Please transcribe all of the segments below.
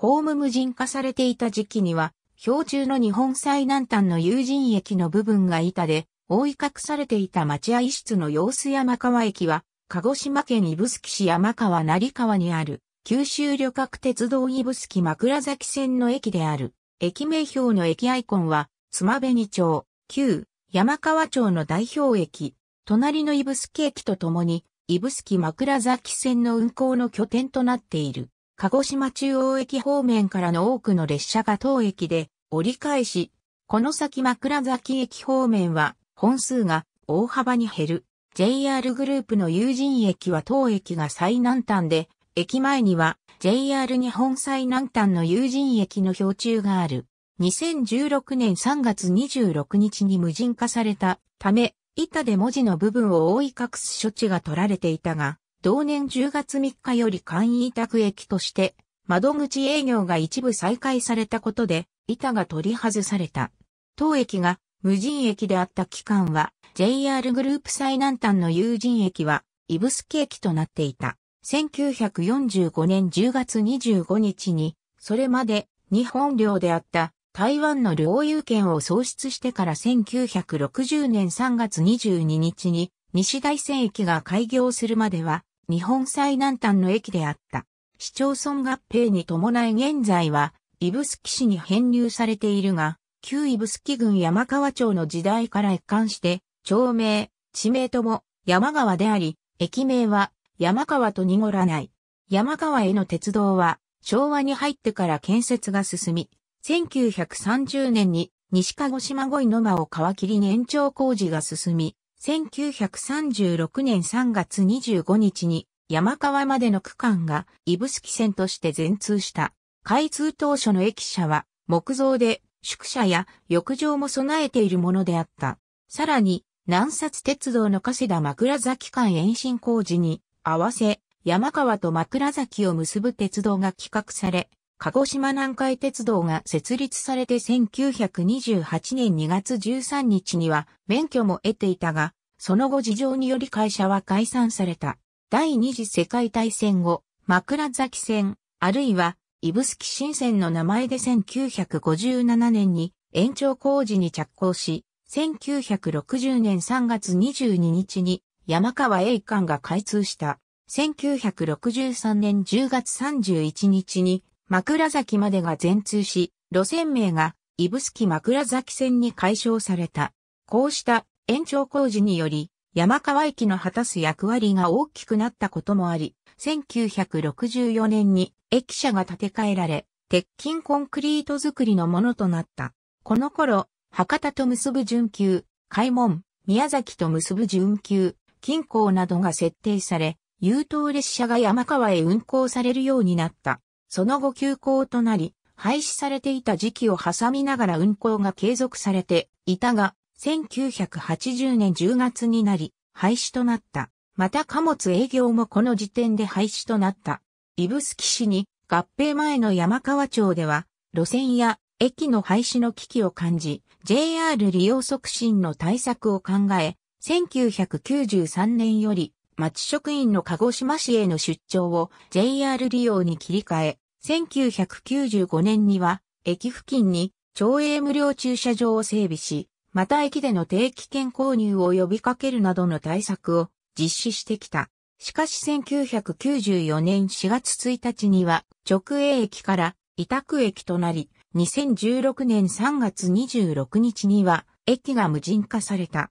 ホーム無人化されていた時期には、標中の日本最南端の友人駅の部分が板で、覆い隠されていた待合室の様子山川駅は、鹿児島県指宿市山川成川にある、九州旅客鉄道指宿枕崎線の駅である。駅名標の駅アイコンは、妻紅町、旧、山川町の代表駅、隣の指宿駅とともに、指宿枕崎線の運行の拠点となっている。鹿児島中央駅方面からの多くの列車が当駅で折り返し、この先枕崎駅方面は本数が大幅に減る。JR グループの友人駅は当駅が最南端で、駅前には JR 日本最南端の友人駅の標柱がある。2016年3月26日に無人化されたため、板で文字の部分を覆い隠す処置が取られていたが、同年10月3日より簡易委託駅として、窓口営業が一部再開されたことで、板が取り外された。当駅が無人駅であった期間は、JR グループ最南端の有人駅は、イブスケ駅となっていた。1945年10月25日に、それまで日本領であった台湾の領有権を喪失してから1960年3月22日に西大仙駅が開業するまでは、日本最南端の駅であった。市町村合併に伴い現在は、指宿市に編入されているが、旧指宿郡山川町の時代から一貫して、町名、地名とも山川であり、駅名は山川と濁らない。山川への鉄道は昭和に入ってから建設が進み、1930年に西鹿児島五井の間を皮切りに延長工事が進み、1936年3月25日に山川までの区間が指宿線として全通した。開通当初の駅舎は木造で宿舎や浴場も備えているものであった。さらに南札鉄道の加世田枕崎間延伸工事に合わせ山川と枕崎を結ぶ鉄道が企画され、鹿児島南海鉄道が設立されて1928年2月13日には免許も得ていたが、その後事情により会社は解散された。第二次世界大戦後、枕崎線、あるいは、指宿新線の名前で1957年に延長工事に着工し、1960年3月22日に山川栄館が開通した。1963年10月31日に枕崎までが全通し、路線名が、指宿枕崎線に解消された。こうした延長工事により、山川駅の果たす役割が大きくなったこともあり、1964年に駅舎が建て替えられ、鉄筋コンクリート造りのものとなった。この頃、博多と結ぶ準急、開門、宮崎と結ぶ準急、近郊などが設定され、優等列車が山川へ運行されるようになった。その後休校となり、廃止されていた時期を挟みながら運行が継続されていたが、1980年10月になり、廃止となった。また貨物営業もこの時点で廃止となった。指宿市に合併前の山川町では、路線や駅の廃止の危機を感じ、JR 利用促進の対策を考え、1993年より町職員の鹿児島市への出張を JR 利用に切り替え、1995年には駅付近に町営無料駐車場を整備し、また駅での定期券購入を呼びかけるなどの対策を実施してきた。しかし1994年4月1日には直営駅から委託駅となり、2016年3月26日には駅が無人化された。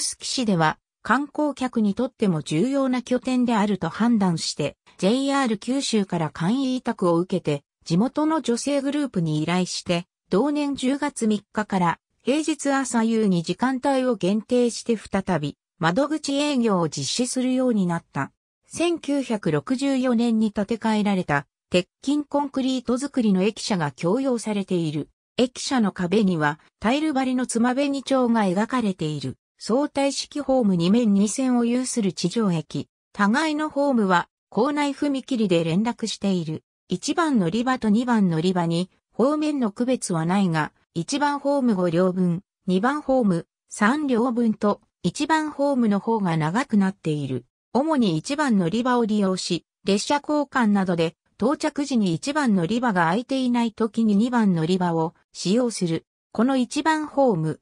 スキ市では観光客にとっても重要な拠点であると判断して、JR 九州から簡易委託を受けて、地元の女性グループに依頼して、同年10月3日から平日朝夕に時間帯を限定して再び窓口営業を実施するようになった。1964年に建て替えられた鉄筋コンクリート作りの駅舎が供用されている。駅舎の壁にはタイル張りのつまべに帳が描かれている。相対式ホーム2面2線を有する地上駅。互いのホームは、校内踏切で連絡している。1番乗り場と2番乗り場に、方面の区別はないが、1番ホーム5両分、2番ホーム3両分と、1番ホームの方が長くなっている。主に1番乗り場を利用し、列車交換などで、到着時に1番乗り場が空いていない時に2番乗り場を使用する。この1番ホーム、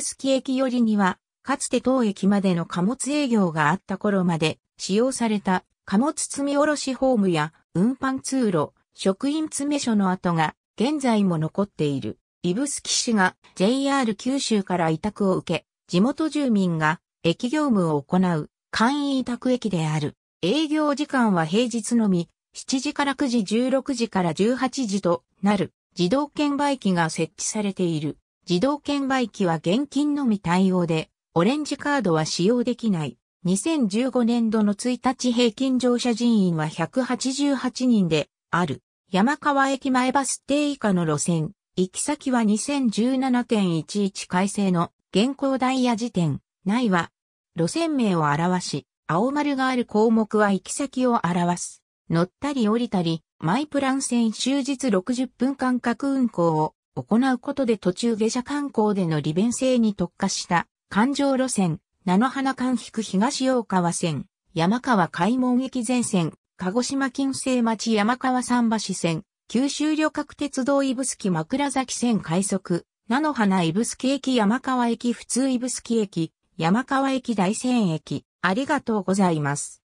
スキ駅寄りにはかつて当駅までの貨物営業があった頃まで使用された貨物積み下ろしホームや運搬通路、職員詰所の跡が現在も残っている。イブスキ市が JR 九州から委託を受け、地元住民が駅業務を行う簡易委託駅である。営業時間は平日のみ、7時から9時16時から18時となる自動券売機が設置されている。自動券売機は現金のみ対応で、オレンジカードは使用できない。2015年度の1日平均乗車人員は188人である。山川駅前バス停以下の路線。行き先は2017.11改正の現行ダイヤ時点。内は路線名を表し、青丸がある項目は行き先を表す。乗ったり降りたり、マイプラン線終日60分間隔運行を行うことで途中下車観光での利便性に特化した環状路線、菜の花間引東大川線、山川開門駅前線、鹿児島近世町山川桟橋線、九州旅客鉄道指宿枕崎線快速、菜の花指宿駅山川駅普通指宿駅、山川駅大仙駅、ありがとうございます。